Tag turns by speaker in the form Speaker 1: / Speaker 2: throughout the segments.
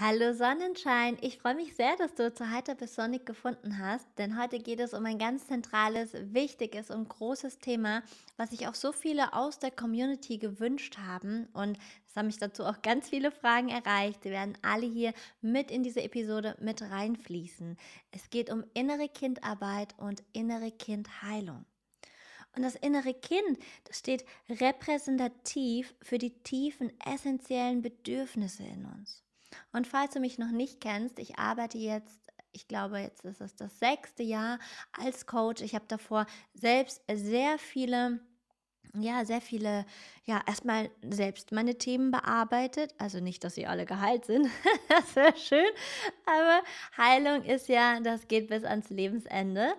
Speaker 1: Hallo Sonnenschein, ich freue mich sehr, dass du zu Heiter bis Sonnig gefunden hast, denn heute geht es um ein ganz zentrales, wichtiges und großes Thema, was sich auch so viele aus der Community gewünscht haben und es haben mich dazu auch ganz viele Fragen erreicht. Die werden alle hier mit in diese Episode mit reinfließen. Es geht um innere Kindarbeit und innere Kindheilung. Und das innere Kind, das steht repräsentativ für die tiefen, essentiellen Bedürfnisse in uns. Und falls du mich noch nicht kennst, ich arbeite jetzt ich glaube, jetzt ist es das sechste Jahr als Coach. Ich habe davor selbst sehr viele ja, sehr viele, ja, erstmal selbst meine Themen bearbeitet. Also nicht, dass sie alle geheilt sind, das wäre schön, aber Heilung ist ja, das geht bis ans Lebensende.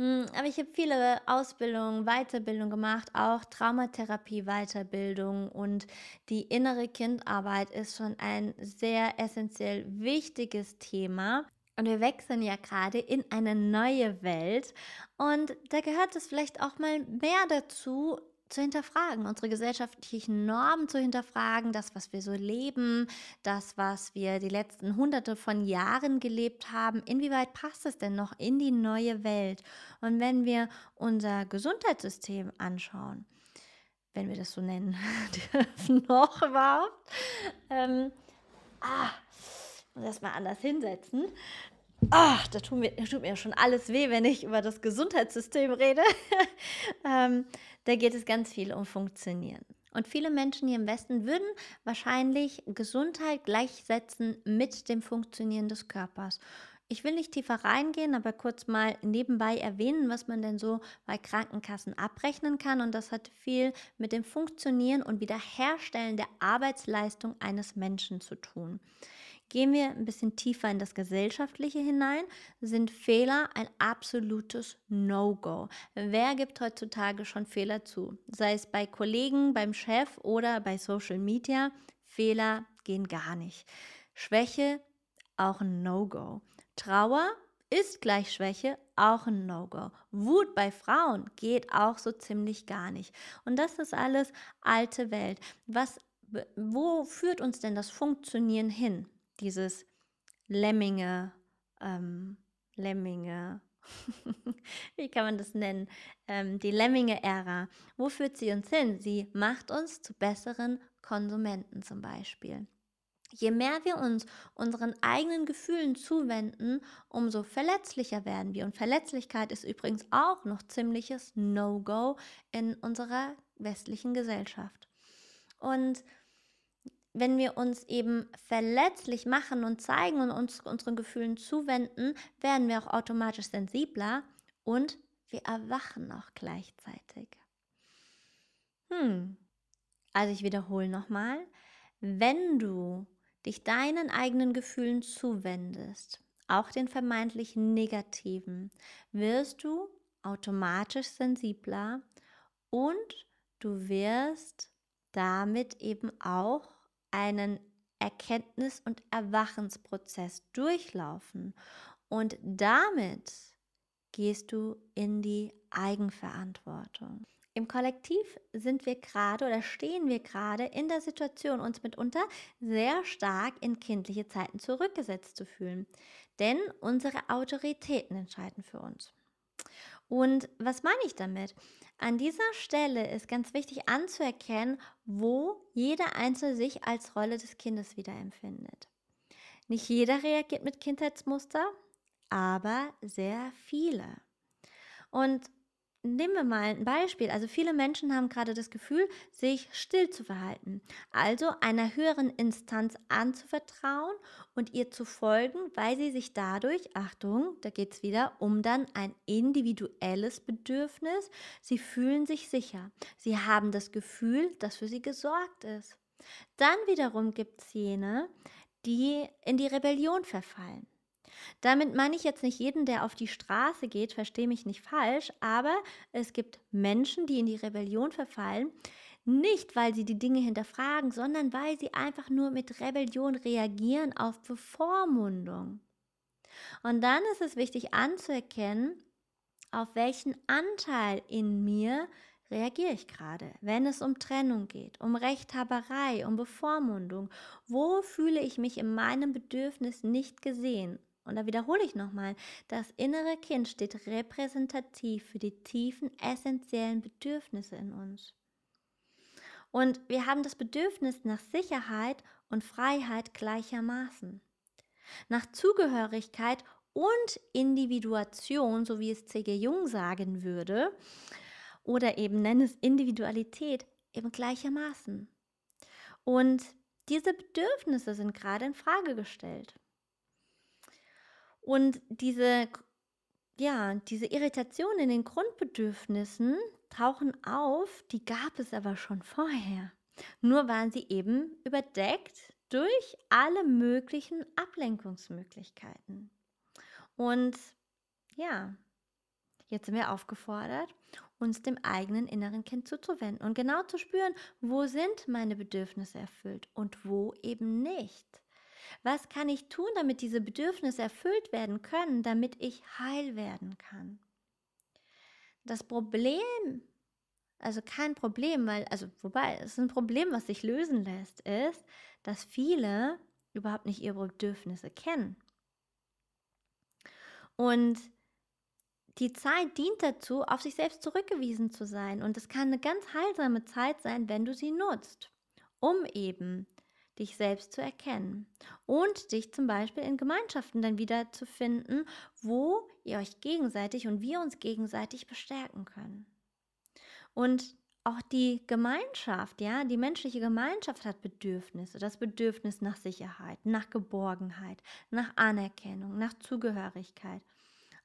Speaker 1: Hm, aber ich habe viele Ausbildungen, Weiterbildung gemacht, auch Traumatherapie, Weiterbildung und die innere Kindarbeit ist schon ein sehr essentiell wichtiges Thema. Und wir wechseln ja gerade in eine neue Welt. Und da gehört es vielleicht auch mal mehr dazu, zu hinterfragen, unsere gesellschaftlichen Normen zu hinterfragen, das, was wir so leben, das, was wir die letzten hunderte von Jahren gelebt haben, inwieweit passt es denn noch in die neue Welt? Und wenn wir unser Gesundheitssystem anschauen, wenn wir das so nennen dürfen, noch überhaupt, ähm, ah, muss das mal anders hinsetzen. Ach, da tut mir, tut mir schon alles weh, wenn ich über das Gesundheitssystem rede. ähm, da geht es ganz viel um Funktionieren. Und viele Menschen hier im Westen würden wahrscheinlich Gesundheit gleichsetzen mit dem Funktionieren des Körpers. Ich will nicht tiefer reingehen, aber kurz mal nebenbei erwähnen, was man denn so bei Krankenkassen abrechnen kann. Und das hat viel mit dem Funktionieren und Wiederherstellen der Arbeitsleistung eines Menschen zu tun. Gehen wir ein bisschen tiefer in das Gesellschaftliche hinein, sind Fehler ein absolutes No-Go. Wer gibt heutzutage schon Fehler zu? Sei es bei Kollegen, beim Chef oder bei Social Media. Fehler gehen gar nicht. Schwäche auch ein No-Go. Trauer ist gleich Schwäche auch ein No-Go. Wut bei Frauen geht auch so ziemlich gar nicht. Und das ist alles alte Welt. Was, wo führt uns denn das Funktionieren hin? dieses Lemminge, ähm, Lemminge, wie kann man das nennen? Ähm, die Lemminge-Ära. Wo führt sie uns hin? Sie macht uns zu besseren Konsumenten zum Beispiel. Je mehr wir uns unseren eigenen Gefühlen zuwenden, umso verletzlicher werden wir. Und Verletzlichkeit ist übrigens auch noch ziemliches No-Go in unserer westlichen Gesellschaft. Und wenn wir uns eben verletzlich machen und zeigen und uns unseren Gefühlen zuwenden, werden wir auch automatisch sensibler und wir erwachen auch gleichzeitig. Hm. Also ich wiederhole nochmal, wenn du dich deinen eigenen Gefühlen zuwendest, auch den vermeintlich negativen, wirst du automatisch sensibler und du wirst damit eben auch einen Erkenntnis- und Erwachensprozess durchlaufen und damit gehst du in die Eigenverantwortung. Im Kollektiv sind wir gerade oder stehen wir gerade in der Situation, uns mitunter sehr stark in kindliche Zeiten zurückgesetzt zu fühlen. Denn unsere Autoritäten entscheiden für uns. Und was meine ich damit? An dieser Stelle ist ganz wichtig anzuerkennen, wo jeder Einzelne sich als Rolle des Kindes wiederempfindet. Nicht jeder reagiert mit Kindheitsmuster, aber sehr viele. Und Nehmen wir mal ein Beispiel. Also viele Menschen haben gerade das Gefühl, sich still zu verhalten. Also einer höheren Instanz anzuvertrauen und ihr zu folgen, weil sie sich dadurch, Achtung, da geht es wieder um dann ein individuelles Bedürfnis, sie fühlen sich sicher. Sie haben das Gefühl, dass für sie gesorgt ist. Dann wiederum gibt es jene, die in die Rebellion verfallen. Damit meine ich jetzt nicht jeden, der auf die Straße geht, verstehe mich nicht falsch, aber es gibt Menschen, die in die Rebellion verfallen, nicht weil sie die Dinge hinterfragen, sondern weil sie einfach nur mit Rebellion reagieren auf Bevormundung. Und dann ist es wichtig anzuerkennen, auf welchen Anteil in mir reagiere ich gerade, wenn es um Trennung geht, um Rechthaberei, um Bevormundung? Wo fühle ich mich in meinem Bedürfnis nicht gesehen? Und da wiederhole ich nochmal, das innere Kind steht repräsentativ für die tiefen, essentiellen Bedürfnisse in uns. Und wir haben das Bedürfnis nach Sicherheit und Freiheit gleichermaßen. Nach Zugehörigkeit und Individuation, so wie es C.G. Jung sagen würde, oder eben nenne es Individualität, eben gleichermaßen. Und diese Bedürfnisse sind gerade in Frage gestellt. Und diese, ja, diese Irritation in den Grundbedürfnissen tauchen auf, die gab es aber schon vorher. Nur waren sie eben überdeckt durch alle möglichen Ablenkungsmöglichkeiten. Und ja, jetzt sind wir aufgefordert, uns dem eigenen inneren Kind zuzuwenden und genau zu spüren, wo sind meine Bedürfnisse erfüllt und wo eben nicht. Was kann ich tun, damit diese Bedürfnisse erfüllt werden können, damit ich heil werden kann? Das Problem, also kein Problem, weil, also wobei, es ist ein Problem, was sich lösen lässt, ist, dass viele überhaupt nicht ihre Bedürfnisse kennen. Und die Zeit dient dazu, auf sich selbst zurückgewiesen zu sein. Und es kann eine ganz heilsame Zeit sein, wenn du sie nutzt, um eben dich selbst zu erkennen und dich zum Beispiel in Gemeinschaften dann wieder zu finden, wo ihr euch gegenseitig und wir uns gegenseitig bestärken können. Und auch die Gemeinschaft, ja, die menschliche Gemeinschaft hat Bedürfnisse. Das Bedürfnis nach Sicherheit, nach Geborgenheit, nach Anerkennung, nach Zugehörigkeit.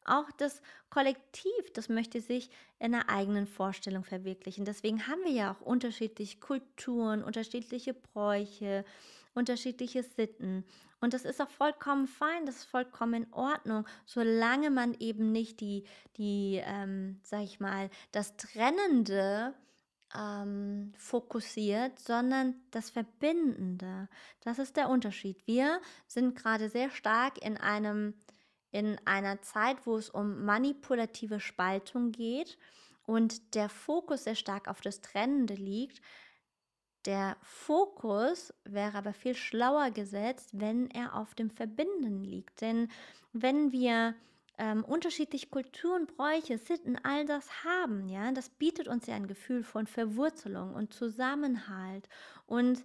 Speaker 1: Auch das Kollektiv, das möchte sich in einer eigenen Vorstellung verwirklichen. Deswegen haben wir ja auch unterschiedliche Kulturen, unterschiedliche Bräuche, unterschiedliche Sitten. Und das ist auch vollkommen fein, das ist vollkommen in Ordnung, solange man eben nicht die, die ähm, sag ich mal, das Trennende ähm, fokussiert, sondern das Verbindende. Das ist der Unterschied. Wir sind gerade sehr stark in einem in einer Zeit, wo es um manipulative Spaltung geht und der Fokus sehr stark auf das Trennende liegt. Der Fokus wäre aber viel schlauer gesetzt, wenn er auf dem Verbinden liegt. Denn wenn wir ähm, unterschiedliche Kulturen, Bräuche, Sitten, all das haben, ja, das bietet uns ja ein Gefühl von Verwurzelung und Zusammenhalt. Und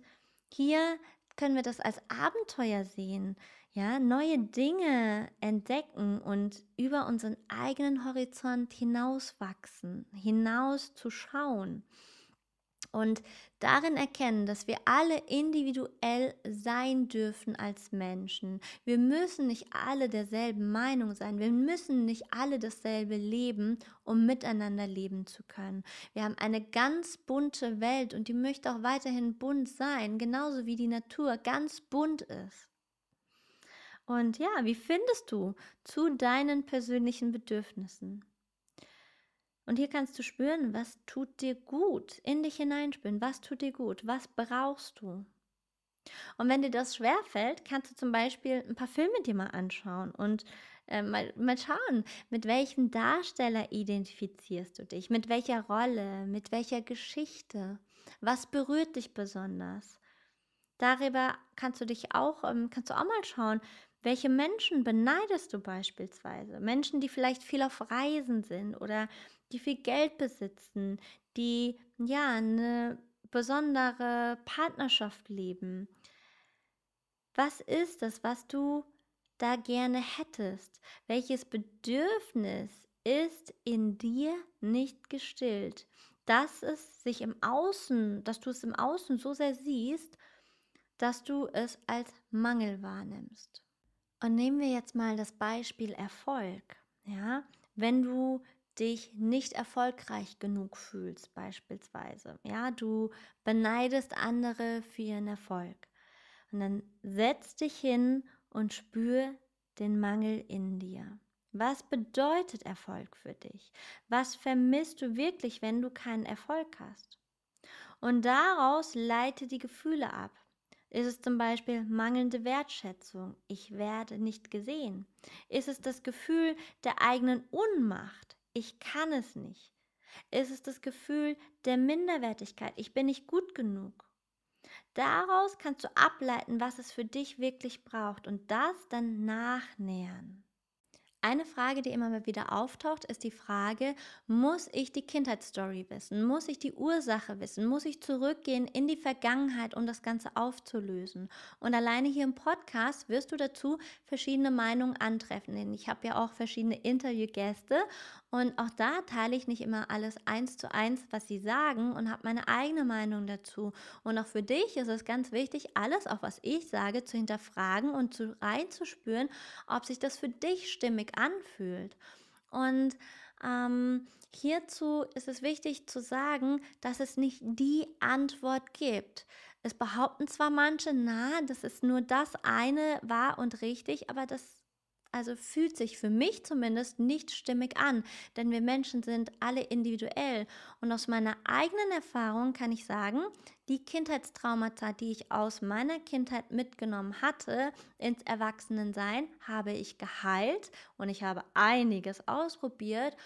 Speaker 1: hier können wir das als Abenteuer sehen, ja, neue Dinge entdecken und über unseren eigenen Horizont hinauswachsen, hinaus zu schauen und darin erkennen, dass wir alle individuell sein dürfen als Menschen. Wir müssen nicht alle derselben Meinung sein, wir müssen nicht alle dasselbe leben, um miteinander leben zu können. Wir haben eine ganz bunte Welt und die möchte auch weiterhin bunt sein, genauso wie die Natur ganz bunt ist. Und ja, wie findest du zu deinen persönlichen Bedürfnissen? Und hier kannst du spüren, was tut dir gut, in dich hineinspüren, was tut dir gut, was brauchst du. Und wenn dir das schwerfällt, kannst du zum Beispiel ein paar Filme dir mal anschauen und äh, mal, mal schauen, mit welchem Darsteller identifizierst du dich, mit welcher Rolle, mit welcher Geschichte, was berührt dich besonders. Darüber kannst du dich auch, ähm, kannst du auch mal schauen, welche Menschen beneidest du beispielsweise? Menschen, die vielleicht viel auf Reisen sind oder die viel Geld besitzen, die ja eine besondere Partnerschaft leben. Was ist das, was du da gerne hättest? Welches Bedürfnis ist in dir nicht gestillt? Dass es sich im Außen, dass du es im Außen so sehr siehst, dass du es als Mangel wahrnimmst. Und nehmen wir jetzt mal das Beispiel Erfolg. Ja, wenn du dich nicht erfolgreich genug fühlst beispielsweise, ja, du beneidest andere für ihren Erfolg. Und dann setz dich hin und spür den Mangel in dir. Was bedeutet Erfolg für dich? Was vermisst du wirklich, wenn du keinen Erfolg hast? Und daraus leite die Gefühle ab. Ist es zum Beispiel mangelnde Wertschätzung? Ich werde nicht gesehen. Ist es das Gefühl der eigenen Unmacht? Ich kann es nicht. Ist es das Gefühl der Minderwertigkeit? Ich bin nicht gut genug. Daraus kannst du ableiten, was es für dich wirklich braucht und das dann nachnähern. Eine Frage, die immer mal wieder auftaucht, ist die Frage, muss ich die Kindheitsstory wissen? Muss ich die Ursache wissen? Muss ich zurückgehen in die Vergangenheit, um das Ganze aufzulösen? Und alleine hier im Podcast wirst du dazu verschiedene Meinungen antreffen, denn ich habe ja auch verschiedene Interviewgäste und auch da teile ich nicht immer alles eins zu eins, was sie sagen und habe meine eigene Meinung dazu. Und auch für dich ist es ganz wichtig, alles, auch was ich sage, zu hinterfragen und zu reinzuspüren, ob sich das für dich stimmig richtig anfühlt. Und ähm, hierzu ist es wichtig zu sagen, dass es nicht die Antwort gibt. Es behaupten zwar manche, na, das ist nur das eine wahr und richtig, aber das also fühlt sich für mich zumindest nicht stimmig an, denn wir Menschen sind alle individuell. Und aus meiner eigenen Erfahrung kann ich sagen, die Kindheitstraumata, die ich aus meiner Kindheit mitgenommen hatte ins Erwachsenensein, habe ich geheilt und ich habe einiges ausprobiert.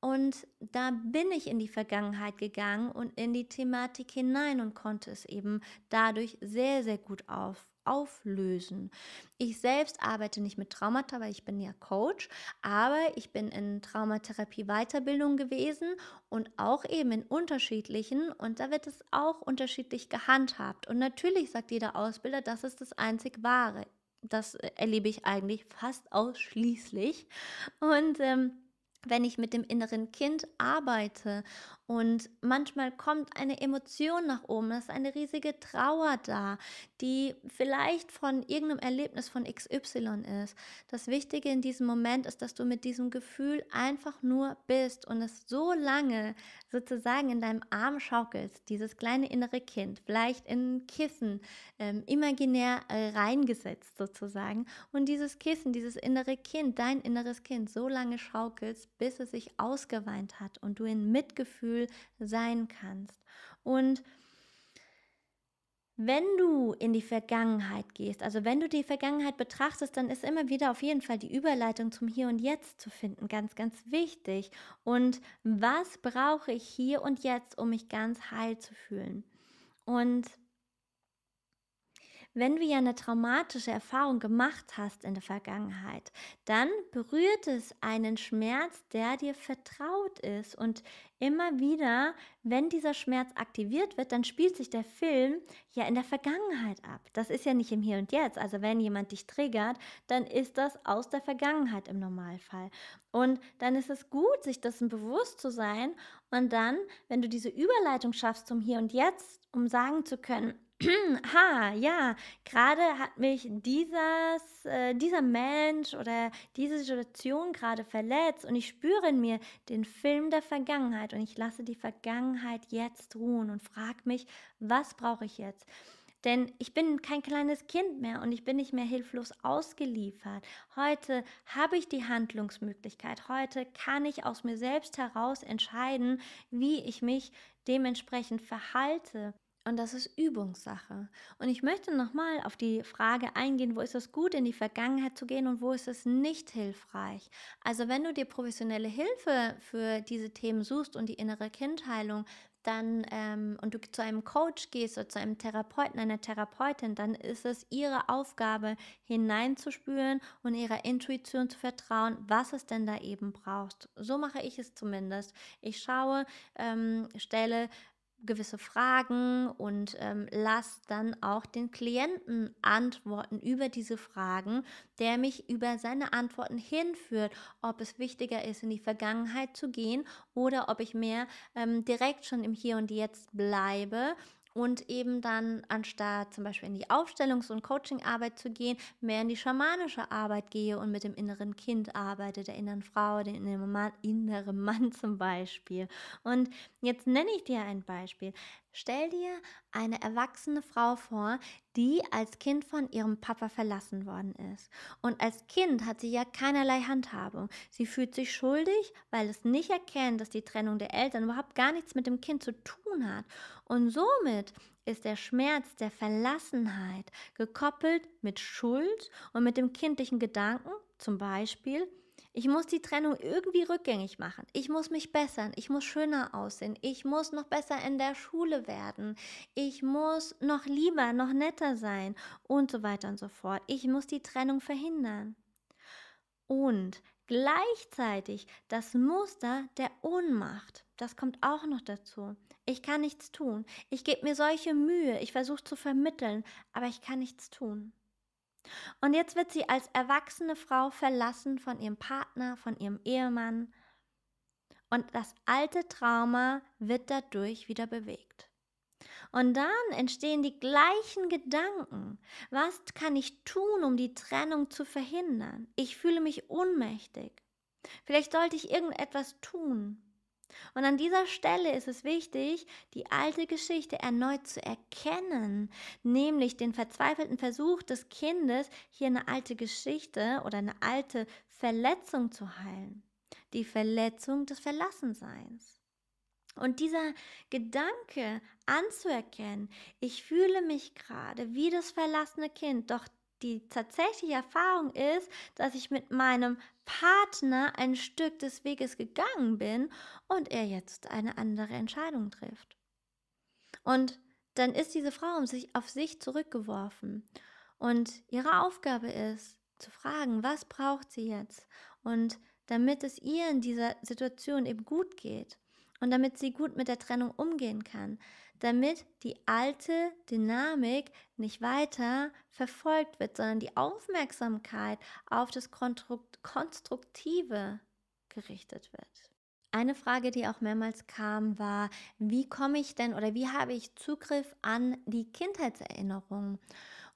Speaker 1: Und da bin ich in die Vergangenheit gegangen und in die Thematik hinein und konnte es eben dadurch sehr, sehr gut auf, auflösen. Ich selbst arbeite nicht mit Traumata, weil ich bin ja Coach, aber ich bin in Traumatherapie Weiterbildung gewesen und auch eben in unterschiedlichen und da wird es auch unterschiedlich gehandhabt. Und natürlich sagt jeder Ausbilder, das ist das einzig wahre. Das äh, erlebe ich eigentlich fast ausschließlich und ähm, wenn ich mit dem inneren Kind arbeite und manchmal kommt eine Emotion nach oben, es ist eine riesige Trauer da, die vielleicht von irgendeinem Erlebnis von XY ist. Das Wichtige in diesem Moment ist, dass du mit diesem Gefühl einfach nur bist und es so lange sozusagen in deinem Arm schaukelst, dieses kleine innere Kind, vielleicht in ein Kissen ähm, imaginär äh, reingesetzt sozusagen und dieses Kissen, dieses innere Kind, dein inneres Kind so lange schaukelst, bis es sich ausgeweint hat und du in Mitgefühl sein kannst. Und wenn du in die Vergangenheit gehst, also wenn du die Vergangenheit betrachtest, dann ist immer wieder auf jeden Fall die Überleitung zum Hier und Jetzt zu finden ganz, ganz wichtig. Und was brauche ich hier und jetzt, um mich ganz heil zu fühlen? Und wenn du ja eine traumatische Erfahrung gemacht hast in der Vergangenheit, dann berührt es einen Schmerz, der dir vertraut ist. Und immer wieder, wenn dieser Schmerz aktiviert wird, dann spielt sich der Film ja in der Vergangenheit ab. Das ist ja nicht im Hier und Jetzt. Also wenn jemand dich triggert, dann ist das aus der Vergangenheit im Normalfall. Und dann ist es gut, sich dessen bewusst zu sein. Und dann, wenn du diese Überleitung schaffst zum Hier und Jetzt, um sagen zu können, Ha, ja, gerade hat mich dieses, äh, dieser Mensch oder diese Situation gerade verletzt und ich spüre in mir den Film der Vergangenheit und ich lasse die Vergangenheit jetzt ruhen und frage mich, was brauche ich jetzt? Denn ich bin kein kleines Kind mehr und ich bin nicht mehr hilflos ausgeliefert. Heute habe ich die Handlungsmöglichkeit. Heute kann ich aus mir selbst heraus entscheiden, wie ich mich dementsprechend verhalte. Und das ist Übungssache. Und ich möchte nochmal auf die Frage eingehen, wo ist es gut, in die Vergangenheit zu gehen und wo ist es nicht hilfreich. Also wenn du dir professionelle Hilfe für diese Themen suchst und die innere Kindheilung, dann ähm, und du zu einem Coach gehst oder zu einem Therapeuten, einer Therapeutin, dann ist es ihre Aufgabe, hineinzuspüren und ihrer Intuition zu vertrauen, was es denn da eben braucht. So mache ich es zumindest. Ich schaue, ähm, stelle gewisse Fragen und ähm, lass dann auch den Klienten Antworten über diese Fragen, der mich über seine Antworten hinführt, ob es wichtiger ist, in die Vergangenheit zu gehen oder ob ich mehr ähm, direkt schon im Hier und Jetzt bleibe und eben dann anstatt zum Beispiel in die Aufstellungs- und Coachingarbeit zu gehen, mehr in die schamanische Arbeit gehe und mit dem inneren Kind arbeite, der inneren Frau, dem inneren Mann, zum Beispiel. Und jetzt nenne ich dir ein Beispiel. Stell dir eine erwachsene Frau vor, die als Kind von ihrem Papa verlassen worden ist. Und als Kind hat sie ja keinerlei Handhabung. Sie fühlt sich schuldig, weil es nicht erkennt, dass die Trennung der Eltern überhaupt gar nichts mit dem Kind zu tun hat. Und somit ist der Schmerz der Verlassenheit gekoppelt mit Schuld und mit dem kindlichen Gedanken, zum Beispiel, ich muss die Trennung irgendwie rückgängig machen. Ich muss mich bessern. Ich muss schöner aussehen. Ich muss noch besser in der Schule werden. Ich muss noch lieber, noch netter sein und so weiter und so fort. Ich muss die Trennung verhindern. Und gleichzeitig das Muster der Ohnmacht. Das kommt auch noch dazu. Ich kann nichts tun. Ich gebe mir solche Mühe. Ich versuche zu vermitteln, aber ich kann nichts tun. Und jetzt wird sie als erwachsene Frau verlassen von ihrem Partner, von ihrem Ehemann. Und das alte Trauma wird dadurch wieder bewegt. Und dann entstehen die gleichen Gedanken. Was kann ich tun, um die Trennung zu verhindern? Ich fühle mich ohnmächtig. Vielleicht sollte ich irgendetwas tun. Und an dieser Stelle ist es wichtig, die alte Geschichte erneut zu erkennen, nämlich den verzweifelten Versuch des Kindes, hier eine alte Geschichte oder eine alte Verletzung zu heilen, die Verletzung des Verlassenseins. Und dieser Gedanke anzuerkennen, ich fühle mich gerade wie das verlassene Kind, doch die tatsächliche Erfahrung ist, dass ich mit meinem Partner ein Stück des Weges gegangen bin und er jetzt eine andere Entscheidung trifft. Und dann ist diese Frau um sich auf sich zurückgeworfen. Und ihre Aufgabe ist, zu fragen, was braucht sie jetzt? Und damit es ihr in dieser Situation eben gut geht und damit sie gut mit der Trennung umgehen kann, damit die alte Dynamik nicht weiter verfolgt wird, sondern die Aufmerksamkeit auf das Konstruktive gerichtet wird. Eine Frage, die auch mehrmals kam, war, wie komme ich denn oder wie habe ich Zugriff an die Kindheitserinnerungen?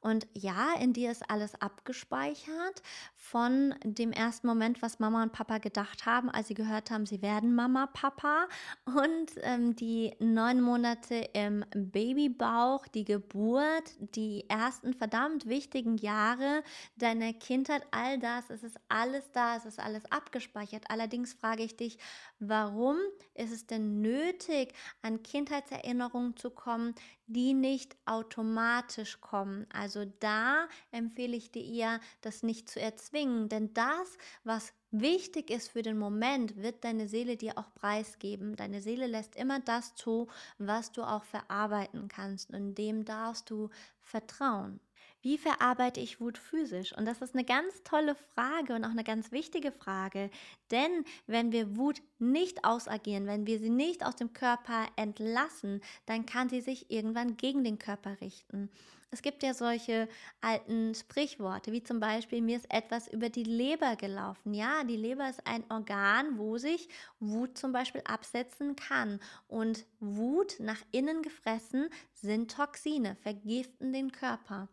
Speaker 1: Und ja, in dir ist alles abgespeichert von dem ersten Moment, was Mama und Papa gedacht haben, als sie gehört haben, sie werden Mama, Papa und ähm, die neun Monate im Babybauch, die Geburt, die ersten verdammt wichtigen Jahre deiner Kindheit, all das, es ist alles da, es ist alles abgespeichert. Allerdings frage ich dich, warum ist es denn nötig, an Kindheitserinnerungen zu kommen, die nicht automatisch kommen. Also da empfehle ich dir eher, das nicht zu erzwingen, denn das, was wichtig ist für den Moment, wird deine Seele dir auch preisgeben. Deine Seele lässt immer das zu, was du auch verarbeiten kannst und dem darfst du vertrauen. Wie verarbeite ich Wut physisch? Und das ist eine ganz tolle Frage und auch eine ganz wichtige Frage. Denn wenn wir Wut nicht ausagieren, wenn wir sie nicht aus dem Körper entlassen, dann kann sie sich irgendwann gegen den Körper richten. Es gibt ja solche alten Sprichworte, wie zum Beispiel, mir ist etwas über die Leber gelaufen. Ja, die Leber ist ein Organ, wo sich Wut zum Beispiel absetzen kann. Und Wut nach innen gefressen sind Toxine, vergiften den Körper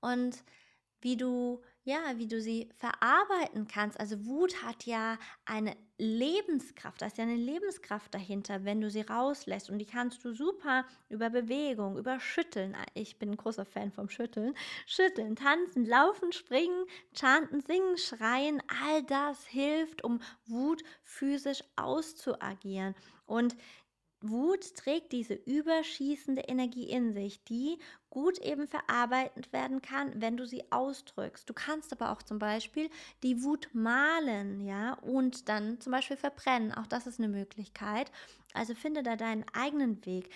Speaker 1: und wie du ja, wie du sie verarbeiten kannst. Also Wut hat ja eine Lebenskraft, da ist ja eine Lebenskraft dahinter, wenn du sie rauslässt und die kannst du super über Bewegung, über Schütteln. Ah, ich bin ein großer Fan vom Schütteln. Schütteln, tanzen, laufen, springen, chanten, singen, schreien, all das hilft, um Wut physisch auszuagieren. Und Wut trägt diese überschießende Energie in sich, die gut eben verarbeitet werden kann, wenn du sie ausdrückst. Du kannst aber auch zum Beispiel die Wut malen, ja, und dann zum Beispiel verbrennen. Auch das ist eine Möglichkeit. Also finde da deinen eigenen Weg.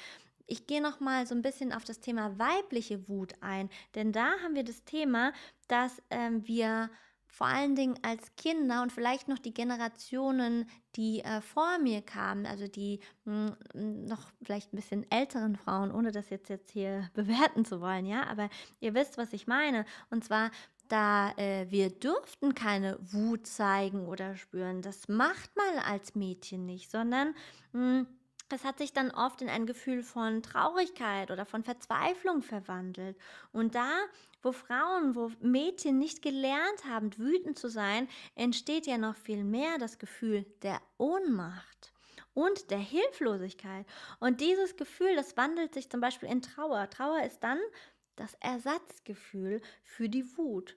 Speaker 1: Ich gehe noch mal so ein bisschen auf das Thema weibliche Wut ein, denn da haben wir das Thema, dass ähm, wir vor allen Dingen als Kinder und vielleicht noch die Generationen, die äh, vor mir kamen, also die mh, hm, noch vielleicht ein bisschen älteren Frauen, ohne das jetzt, jetzt hier bewerten zu wollen, ja, aber ihr wisst, was ich meine. Und zwar, da äh, wir dürften keine Wut zeigen oder spüren, das macht man als Mädchen nicht, sondern... Mh, hm, das hat sich dann oft in ein Gefühl von Traurigkeit oder von Verzweiflung verwandelt. Und da, wo Frauen, wo Mädchen nicht gelernt haben, wütend zu sein, entsteht ja noch viel mehr das Gefühl der Ohnmacht und der Hilflosigkeit. Und dieses Gefühl, das wandelt sich zum Beispiel in Trauer. Trauer ist dann das Ersatzgefühl für die Wut.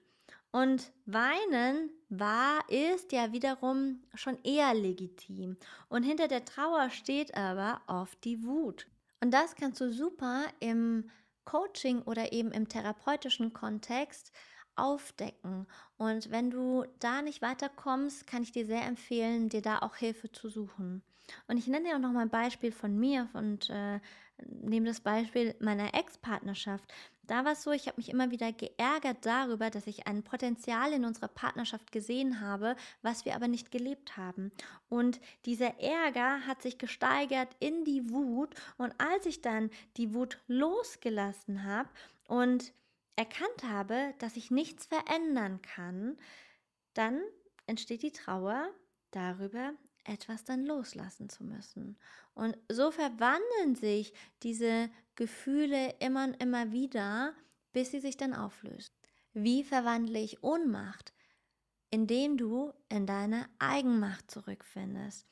Speaker 1: Und weinen war, ist ja wiederum schon eher legitim. Und hinter der Trauer steht aber oft die Wut. Und das kannst du super im Coaching oder eben im therapeutischen Kontext aufdecken. Und wenn du da nicht weiterkommst, kann ich dir sehr empfehlen, dir da auch Hilfe zu suchen. Und ich nenne dir auch noch mal ein Beispiel von mir und äh, nehme das Beispiel meiner Ex-Partnerschaft. Da war es so, ich habe mich immer wieder geärgert darüber, dass ich ein Potenzial in unserer Partnerschaft gesehen habe, was wir aber nicht gelebt haben. Und dieser Ärger hat sich gesteigert in die Wut. Und als ich dann die Wut losgelassen habe und erkannt habe, dass ich nichts verändern kann, dann entsteht die Trauer darüber, etwas dann loslassen zu müssen. Und so verwandeln sich diese Gefühle immer und immer wieder, bis sie sich dann auflösen. Wie verwandle ich Ohnmacht? Indem du in deine Eigenmacht zurückfindest.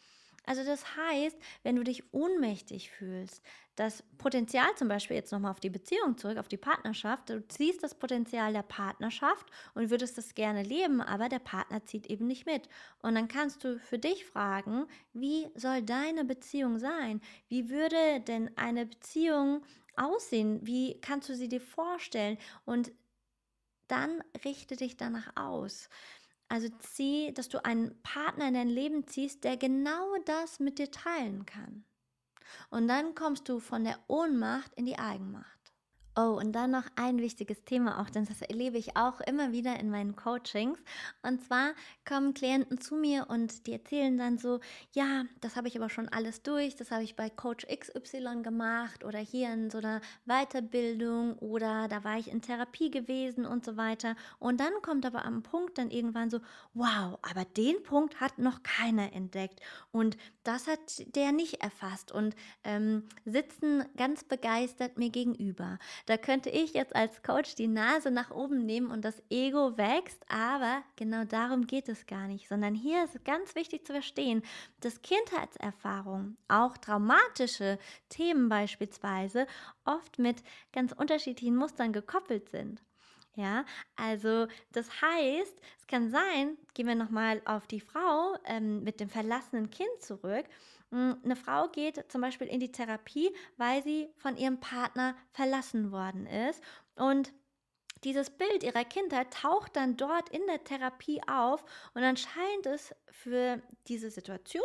Speaker 1: Also das heißt, wenn du dich ohnmächtig fühlst, das Potenzial zum Beispiel jetzt nochmal auf die Beziehung zurück, auf die Partnerschaft, du ziehst das Potenzial der Partnerschaft und würdest das gerne leben, aber der Partner zieht eben nicht mit. Und dann kannst du für dich fragen, wie soll deine Beziehung sein? Wie würde denn eine Beziehung aussehen? Wie kannst du sie dir vorstellen? Und dann richte dich danach aus. Also zieh, dass du einen Partner in dein Leben ziehst, der genau das mit dir teilen kann. Und dann kommst du von der Ohnmacht in die Eigenmacht. Oh, und dann noch ein wichtiges Thema auch, denn das erlebe ich auch immer wieder in meinen Coachings. Und zwar kommen Klienten zu mir und die erzählen dann so, ja, das habe ich aber schon alles durch, das habe ich bei Coach XY gemacht oder hier in so einer Weiterbildung oder da war ich in Therapie gewesen und so weiter. Und dann kommt aber am Punkt dann irgendwann so, wow, aber den Punkt hat noch keiner entdeckt und das hat der nicht erfasst und ähm, sitzen ganz begeistert mir gegenüber. Da könnte ich jetzt als Coach die Nase nach oben nehmen und das Ego wächst, aber genau darum geht es gar nicht, sondern hier ist ganz wichtig zu verstehen, dass Kindheitserfahrungen, auch traumatische Themen beispielsweise, oft mit ganz unterschiedlichen Mustern gekoppelt sind. Ja, also das heißt, es kann sein, gehen wir nochmal auf die Frau ähm, mit dem verlassenen Kind zurück, Mm, eine Frau geht zum Beispiel in die Therapie, weil sie von ihrem Partner verlassen worden ist und dieses Bild ihrer Kindheit taucht dann dort in der Therapie auf und dann scheint es für diese Situation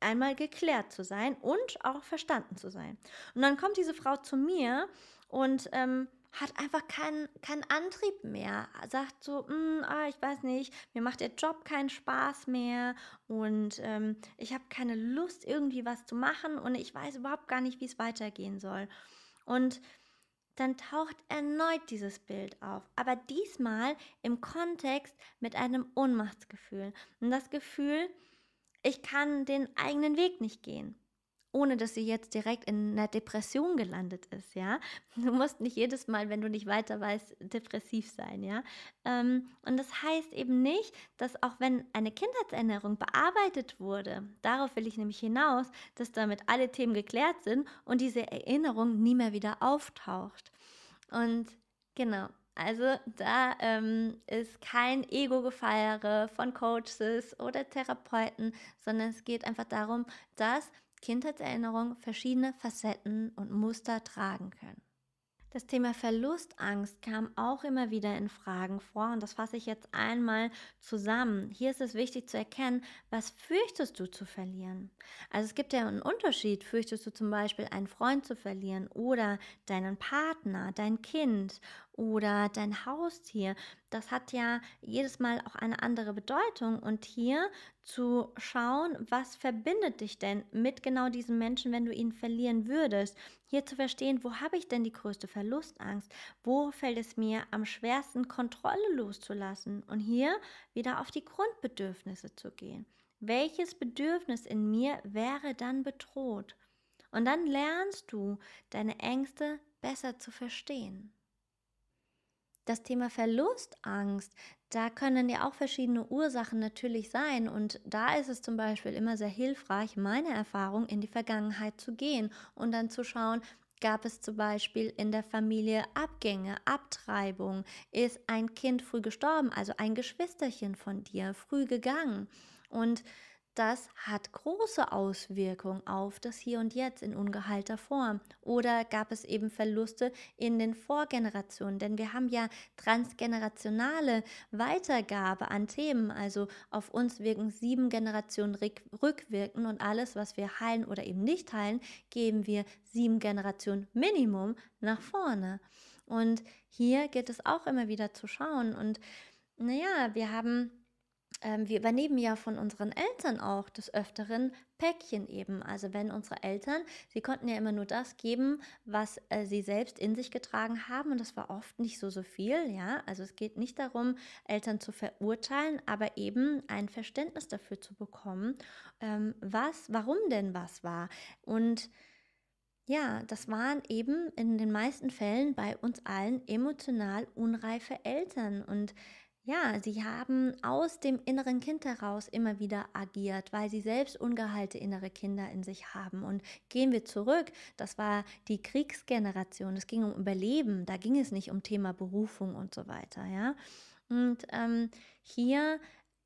Speaker 1: einmal geklärt zu sein und auch verstanden zu sein. Und dann kommt diese Frau zu mir und ähm, hat einfach keinen, keinen Antrieb mehr, sagt so, hm, ah, ich weiß nicht, mir macht der Job keinen Spaß mehr und ähm, ich habe keine Lust, irgendwie was zu machen und ich weiß überhaupt gar nicht, wie es weitergehen soll. Und dann taucht erneut dieses Bild auf, aber diesmal im Kontext mit einem Ohnmachtsgefühl. Und das Gefühl, ich kann den eigenen Weg nicht gehen ohne dass sie jetzt direkt in einer Depression gelandet ist, ja. Du musst nicht jedes Mal, wenn du nicht weiter weißt, depressiv sein, ja. Ähm, und das heißt eben nicht, dass auch wenn eine Kindheitserinnerung bearbeitet wurde, darauf will ich nämlich hinaus, dass damit alle Themen geklärt sind und diese Erinnerung nie mehr wieder auftaucht. Und genau, also da ähm, ist kein Ego-Gefeiere von Coaches oder Therapeuten, sondern es geht einfach darum, dass Kindheitserinnerungen verschiedene Facetten und Muster tragen können. Das Thema Verlustangst kam auch immer wieder in Fragen vor und das fasse ich jetzt einmal zusammen. Hier ist es wichtig zu erkennen, was fürchtest du zu verlieren? Also es gibt ja einen Unterschied. Fürchtest du zum Beispiel einen Freund zu verlieren oder deinen Partner, dein Kind oder dein Haustier. Das hat ja jedes Mal auch eine andere Bedeutung. Und hier zu schauen, was verbindet dich denn mit genau diesem Menschen, wenn du ihn verlieren würdest. Hier zu verstehen, wo habe ich denn die größte Verlustangst? Wo fällt es mir am schwersten, Kontrolle loszulassen? Und hier wieder auf die Grundbedürfnisse zu gehen. Welches Bedürfnis in mir wäre dann bedroht? Und dann lernst du, deine Ängste besser zu verstehen. Das Thema Verlustangst, da können ja auch verschiedene Ursachen natürlich sein. Und da ist es zum Beispiel immer sehr hilfreich, meine Erfahrung in die Vergangenheit zu gehen und dann zu schauen, gab es zum Beispiel in der Familie Abgänge, Abtreibung, ist ein Kind früh gestorben, also ein Geschwisterchen von dir früh gegangen. Und das hat große Auswirkungen auf das Hier und Jetzt in ungeheilter Form. Oder gab es eben Verluste in den Vorgenerationen? Denn wir haben ja transgenerationale Weitergabe an Themen. Also auf uns wirken sieben Generationen rückwirken und alles, was wir heilen oder eben nicht heilen, geben wir sieben Generationen Minimum nach vorne. Und hier gilt es auch immer wieder zu schauen. Und naja, wir haben ähm, wir übernehmen ja von unseren Eltern auch des Öfteren Päckchen eben. Also wenn unsere Eltern, sie konnten ja immer nur das geben, was äh, sie selbst in sich getragen haben und das war oft nicht so so viel, ja. Also es geht nicht darum, Eltern zu verurteilen, aber eben ein Verständnis dafür zu bekommen, ähm, was, warum denn was war. Und ja, das waren eben in den meisten Fällen bei uns allen emotional unreife Eltern und ja, sie haben aus dem inneren Kind heraus immer wieder agiert, weil sie selbst ungeheilte innere Kinder in sich haben. Und gehen wir zurück, das war die Kriegsgeneration, es ging um Überleben, da ging es nicht um Thema Berufung und so weiter, ja. Und ähm, hier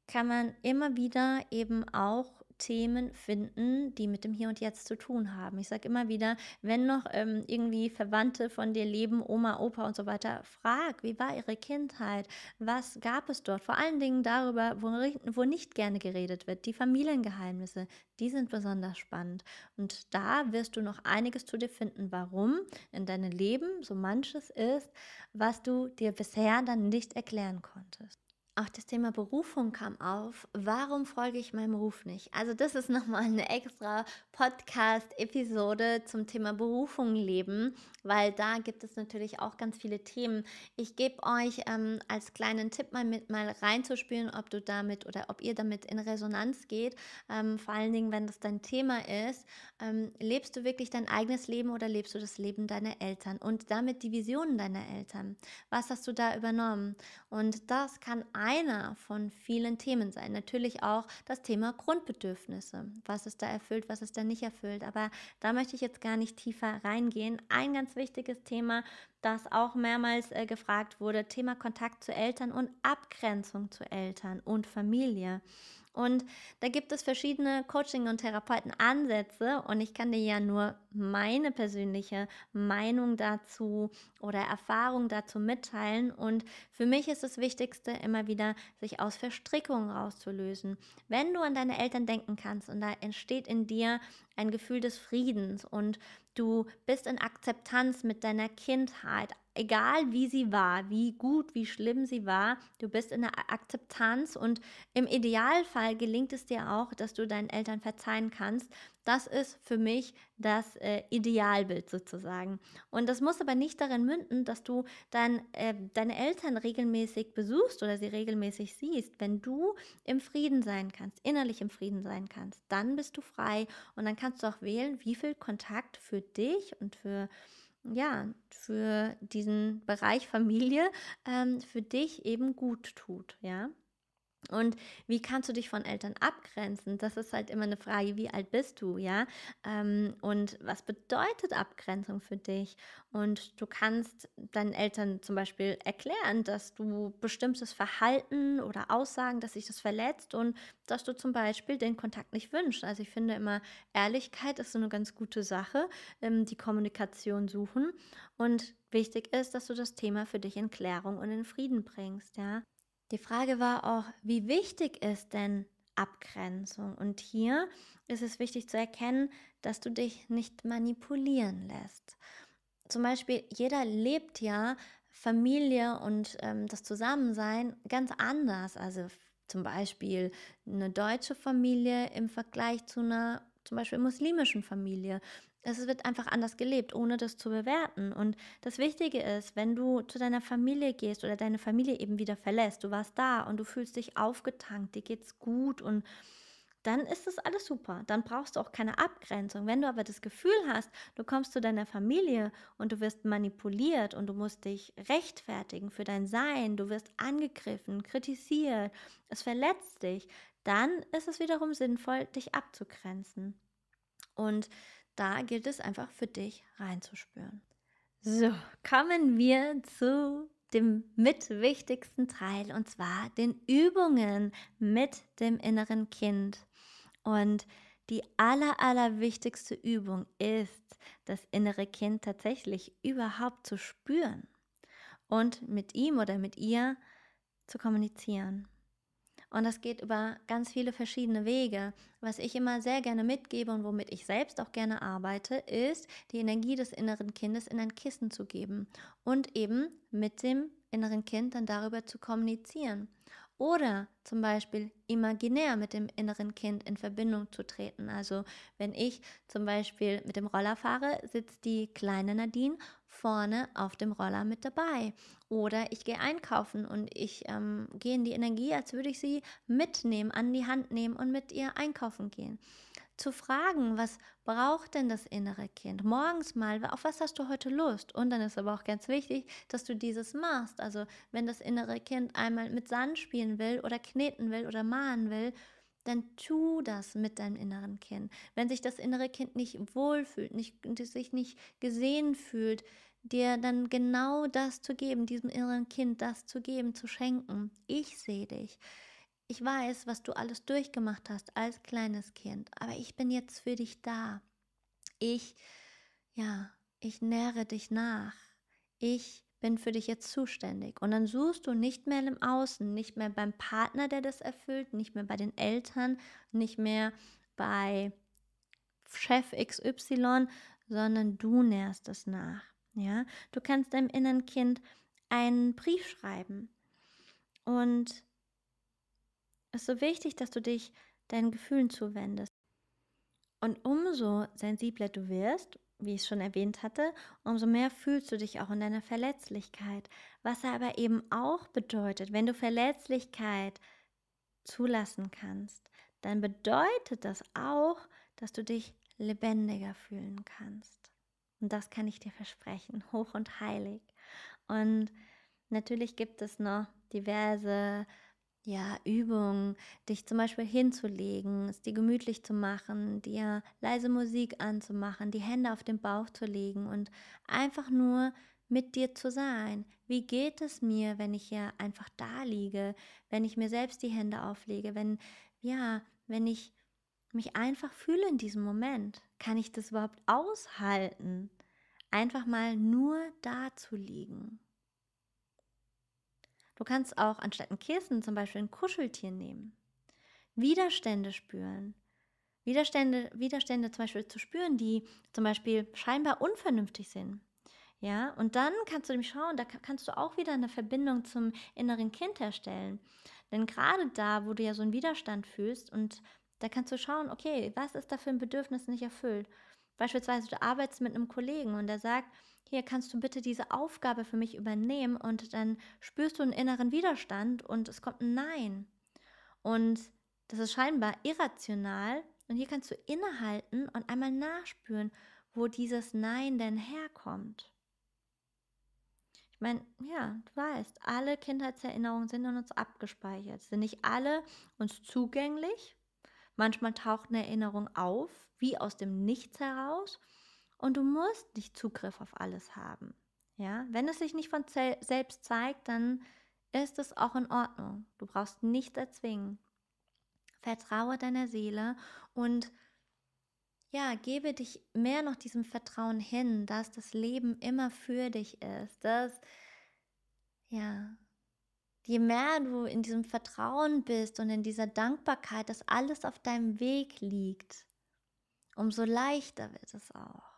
Speaker 1: kann man immer wieder eben auch Themen finden, die mit dem Hier und Jetzt zu tun haben. Ich sage immer wieder, wenn noch ähm, irgendwie Verwandte von dir leben, Oma, Opa und so weiter, frag, wie war ihre Kindheit? Was gab es dort? Vor allen Dingen darüber, wo, wo nicht gerne geredet wird. Die Familiengeheimnisse, die sind besonders spannend. Und da wirst du noch einiges zu dir finden, warum in deinem Leben so manches ist, was du dir bisher dann nicht erklären konntest. Auch das Thema Berufung kam auf. Warum folge ich meinem Ruf nicht? Also das ist nochmal eine extra Podcast-Episode zum Thema Berufung leben, weil da gibt es natürlich auch ganz viele Themen. Ich gebe euch ähm, als kleinen Tipp mal mit mal reinzuspielen, ob du damit oder ob ihr damit in Resonanz geht. Ähm, vor allen Dingen, wenn das dein Thema ist, ähm, lebst du wirklich dein eigenes Leben oder lebst du das Leben deiner Eltern und damit die Visionen deiner Eltern? Was hast du da übernommen? Und das kann ein einer von vielen Themen sein. Natürlich auch das Thema Grundbedürfnisse. Was ist da erfüllt, was ist da nicht erfüllt. Aber da möchte ich jetzt gar nicht tiefer reingehen. Ein ganz wichtiges Thema, das auch mehrmals äh, gefragt wurde, Thema Kontakt zu Eltern und Abgrenzung zu Eltern und Familie. Und da gibt es verschiedene Coaching- und Therapeuten-Ansätze und ich kann dir ja nur meine persönliche Meinung dazu oder Erfahrung dazu mitteilen. Und für mich ist das Wichtigste immer wieder, sich aus Verstrickungen rauszulösen. Wenn du an deine Eltern denken kannst und da entsteht in dir ein Gefühl des Friedens und du bist in Akzeptanz mit deiner Kindheit, egal wie sie war, wie gut, wie schlimm sie war, du bist in der Akzeptanz und im Idealfall gelingt es dir auch, dass du deinen Eltern verzeihen kannst. Das ist für mich das äh, Idealbild sozusagen. Und das muss aber nicht darin münden, dass du dann äh, deine Eltern regelmäßig besuchst oder sie regelmäßig siehst. Wenn du im Frieden sein kannst, innerlich im Frieden sein kannst, dann bist du frei und dann kannst du auch wählen, wie viel Kontakt für dich und für dich ja, für diesen Bereich Familie ähm, für dich eben gut tut, ja. Und wie kannst du dich von Eltern abgrenzen? Das ist halt immer eine Frage, wie alt bist du, ja? Ähm, und was bedeutet Abgrenzung für dich? Und du kannst deinen Eltern zum Beispiel erklären, dass du bestimmtes Verhalten oder Aussagen, dass sich das verletzt und dass du zum Beispiel den Kontakt nicht wünschst. Also ich finde immer, Ehrlichkeit ist so eine ganz gute Sache, ähm, die Kommunikation suchen. Und wichtig ist, dass du das Thema für dich in Klärung und in Frieden bringst, ja? Die Frage war auch, wie wichtig ist denn Abgrenzung? Und hier ist es wichtig zu erkennen, dass du dich nicht manipulieren lässt. Zum Beispiel, jeder lebt ja Familie und ähm, das Zusammensein ganz anders. Also zum Beispiel eine deutsche Familie im Vergleich zu einer zum Beispiel muslimischen Familie es wird einfach anders gelebt, ohne das zu bewerten. Und das Wichtige ist, wenn du zu deiner Familie gehst oder deine Familie eben wieder verlässt, du warst da und du fühlst dich aufgetankt, dir geht's gut und dann ist das alles super. Dann brauchst du auch keine Abgrenzung. Wenn du aber das Gefühl hast, du kommst zu deiner Familie und du wirst manipuliert und du musst dich rechtfertigen für dein Sein, du wirst angegriffen, kritisiert, es verletzt dich, dann ist es wiederum sinnvoll, dich abzugrenzen. Und da gilt es einfach für dich reinzuspüren. So, kommen wir zu dem mitwichtigsten Teil und zwar den Übungen mit dem inneren Kind. Und die aller, aller Übung ist, das innere Kind tatsächlich überhaupt zu spüren und mit ihm oder mit ihr zu kommunizieren. Und das geht über ganz viele verschiedene Wege. Was ich immer sehr gerne mitgebe und womit ich selbst auch gerne arbeite, ist, die Energie des inneren Kindes in ein Kissen zu geben und eben mit dem inneren Kind dann darüber zu kommunizieren. Oder zum Beispiel imaginär mit dem inneren Kind in Verbindung zu treten. Also wenn ich zum Beispiel mit dem Roller fahre, sitzt die kleine Nadine vorne auf dem Roller mit dabei. Oder ich gehe einkaufen und ich ähm, gehe in die Energie, als würde ich sie mitnehmen, an die Hand nehmen und mit ihr einkaufen gehen zu fragen, was braucht denn das innere Kind? Morgens mal, auf was hast du heute Lust? Und dann ist aber auch ganz wichtig, dass du dieses machst. Also wenn das innere Kind einmal mit Sand spielen will oder kneten will oder mahnen will, dann tu das mit deinem inneren Kind. Wenn sich das innere Kind nicht wohlfühlt, nicht, sich nicht gesehen fühlt, dir dann genau das zu geben, diesem inneren Kind das zu geben, zu schenken. Ich sehe dich. Ich weiß, was du alles durchgemacht hast als kleines Kind, aber ich bin jetzt für dich da. Ich, ja, ich nähre dich nach. Ich bin für dich jetzt zuständig. Und dann suchst du nicht mehr im Außen, nicht mehr beim Partner, der das erfüllt, nicht mehr bei den Eltern, nicht mehr bei Chef XY, sondern du nährst es nach. Ja, du kannst deinem inneren Kind einen Brief schreiben und ist so wichtig, dass du dich deinen Gefühlen zuwendest. Und umso sensibler du wirst, wie ich es schon erwähnt hatte, umso mehr fühlst du dich auch in deiner Verletzlichkeit. Was aber eben auch bedeutet, wenn du Verletzlichkeit zulassen kannst, dann bedeutet das auch, dass du dich lebendiger fühlen kannst. Und das kann ich dir versprechen, hoch und heilig. Und natürlich gibt es noch diverse ja, Übung, dich zum Beispiel hinzulegen, es dir gemütlich zu machen, dir leise Musik anzumachen, die Hände auf den Bauch zu legen und einfach nur mit dir zu sein. Wie geht es mir, wenn ich hier einfach da liege, wenn ich mir selbst die Hände auflege, wenn, ja, wenn ich mich einfach fühle in diesem Moment? Kann ich das überhaupt aushalten? Einfach mal nur da zu liegen. Du kannst auch anstatt ein Kissen zum Beispiel ein Kuscheltier nehmen. Widerstände spüren. Widerstände, Widerstände zum Beispiel zu spüren, die zum Beispiel scheinbar unvernünftig sind. Ja, und dann kannst du nämlich schauen, da kannst du auch wieder eine Verbindung zum inneren Kind herstellen. Denn gerade da, wo du ja so einen Widerstand fühlst und da kannst du schauen, okay, was ist da für ein Bedürfnis nicht erfüllt? Beispielsweise, du arbeitest mit einem Kollegen und der sagt, hier kannst du bitte diese Aufgabe für mich übernehmen und dann spürst du einen inneren Widerstand und es kommt ein Nein. Und das ist scheinbar irrational und hier kannst du innehalten und einmal nachspüren, wo dieses Nein denn herkommt. Ich meine, ja, du weißt, alle Kindheitserinnerungen sind in uns abgespeichert, sind nicht alle uns zugänglich. Manchmal taucht eine Erinnerung auf, wie aus dem Nichts heraus und du musst nicht Zugriff auf alles haben. Ja, wenn es sich nicht von selbst zeigt, dann ist es auch in Ordnung. Du brauchst nichts erzwingen. Vertraue deiner Seele und ja, gebe dich mehr noch diesem Vertrauen hin, dass das Leben immer für dich ist, dass ja, je mehr du in diesem Vertrauen bist und in dieser Dankbarkeit, dass alles auf deinem Weg liegt, umso leichter wird es auch.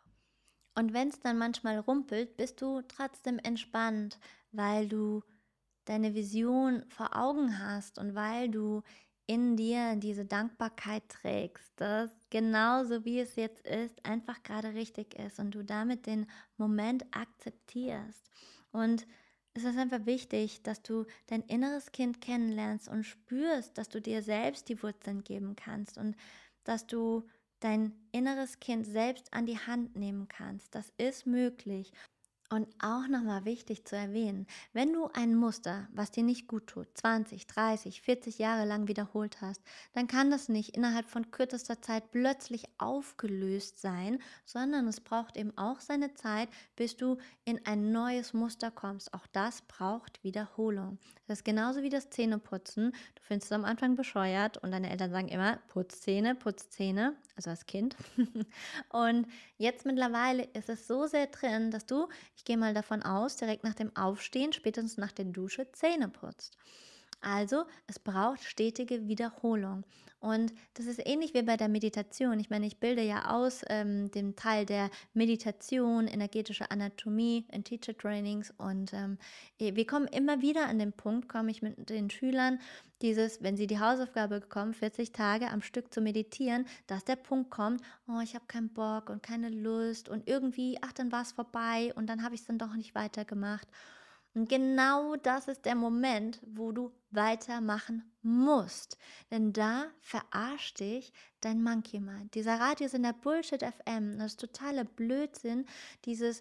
Speaker 1: Und wenn es dann manchmal rumpelt, bist du trotzdem entspannt, weil du deine Vision vor Augen hast und weil du in dir diese Dankbarkeit trägst, dass genauso wie es jetzt ist, einfach gerade richtig ist und du damit den Moment akzeptierst. Und es ist einfach wichtig, dass du dein inneres Kind kennenlernst und spürst, dass du dir selbst die Wurzeln geben kannst und dass du dein inneres Kind selbst an die Hand nehmen kannst. Das ist möglich. Und auch nochmal wichtig zu erwähnen, wenn du ein Muster, was dir nicht gut tut, 20, 30, 40 Jahre lang wiederholt hast, dann kann das nicht innerhalb von kürzester Zeit plötzlich aufgelöst sein, sondern es braucht eben auch seine Zeit, bis du in ein neues Muster kommst. Auch das braucht Wiederholung. Das ist genauso wie das Zähneputzen. Du findest es am Anfang bescheuert und deine Eltern sagen immer, putz Zähne, putz Zähne, also als Kind. und jetzt mittlerweile ist es so sehr drin, dass du, ich gehe mal davon aus, direkt nach dem Aufstehen, spätestens nach der Dusche Zähne putzt. Also es braucht stetige Wiederholung. Und das ist ähnlich wie bei der Meditation. Ich meine, ich bilde ja aus ähm, dem Teil der Meditation, energetische Anatomie in Teacher Trainings. Und ähm, wir kommen immer wieder an den Punkt, komme ich mit den Schülern, dieses, wenn sie die Hausaufgabe bekommen, 40 Tage am Stück zu meditieren, dass der Punkt kommt, oh, ich habe keinen Bock und keine Lust und irgendwie, ach, dann war es vorbei und dann habe ich es dann doch nicht weitergemacht. Und genau das ist der Moment, wo du weitermachen musst. Denn da verarscht dich dein Monkey Mind. Dieser Radius in der Bullshit FM, das ist totale Blödsinn, dieses,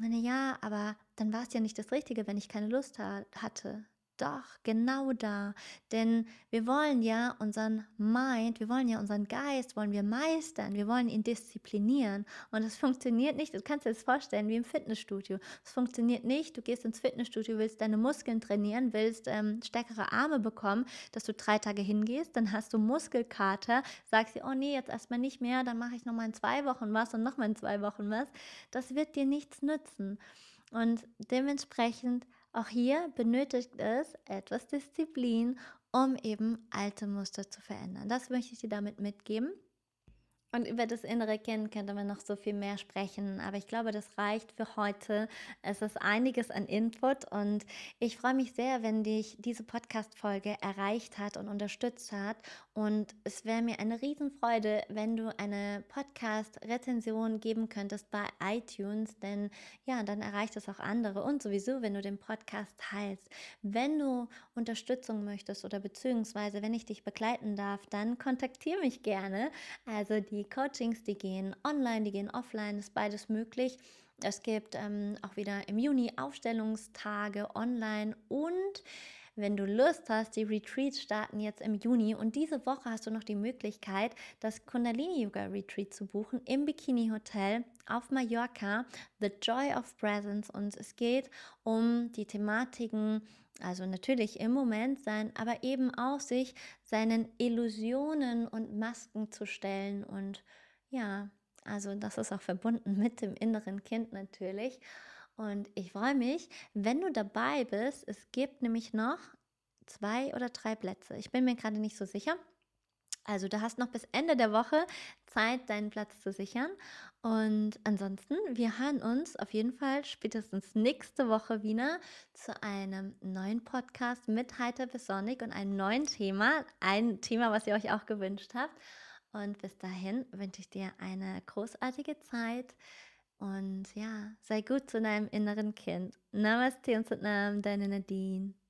Speaker 1: naja, aber dann war es ja nicht das Richtige, wenn ich keine Lust hatte. Doch, genau da. Denn wir wollen ja unseren Mind, wir wollen ja unseren Geist, wollen wir meistern, wir wollen ihn disziplinieren. Und das funktioniert nicht, du kannst dir vorstellen, wie im Fitnessstudio. Es funktioniert nicht, du gehst ins Fitnessstudio, willst deine Muskeln trainieren, willst ähm, stärkere Arme bekommen, dass du drei Tage hingehst, dann hast du Muskelkater, sagst dir, oh nee, jetzt erstmal nicht mehr, dann mache ich nochmal in zwei Wochen was und nochmal in zwei Wochen was. Das wird dir nichts nützen. Und dementsprechend auch hier benötigt es etwas Disziplin, um eben alte Muster zu verändern. Das möchte ich dir damit mitgeben. Und über das innere Kind könnte man noch so viel mehr sprechen, aber ich glaube, das reicht für heute. Es ist einiges an Input und ich freue mich sehr, wenn dich diese Podcast-Folge erreicht hat und unterstützt hat. Und es wäre mir eine Riesenfreude, wenn du eine Podcast-Rezension geben könntest bei iTunes, denn ja, dann erreicht es auch andere und sowieso, wenn du den Podcast teilst. Wenn du Unterstützung möchtest oder beziehungsweise wenn ich dich begleiten darf, dann kontaktiere mich gerne. Also die die Coachings, die gehen online, die gehen offline, ist beides möglich. Es gibt ähm, auch wieder im Juni Aufstellungstage online und wenn du Lust hast, die Retreats starten jetzt im Juni und diese Woche hast du noch die Möglichkeit, das Kundalini Yoga Retreat zu buchen im Bikini Hotel auf Mallorca, The Joy of Presence und es geht um die Thematiken also natürlich im Moment sein, aber eben auch sich seinen Illusionen und Masken zu stellen und ja, also das ist auch verbunden mit dem inneren Kind natürlich. Und ich freue mich, wenn du dabei bist. Es gibt nämlich noch zwei oder drei Plätze. Ich bin mir gerade nicht so sicher. Also du hast noch bis Ende der Woche Zeit, deinen Platz zu sichern. Und ansonsten, wir hören uns auf jeden Fall spätestens nächste Woche wieder zu einem neuen Podcast mit Heiter bis Sonic und einem neuen Thema. Ein Thema, was ihr euch auch gewünscht habt. Und bis dahin wünsche ich dir eine großartige Zeit. Und ja, sei gut zu deinem inneren Kind. Namaste und Satnam, deine Nadine.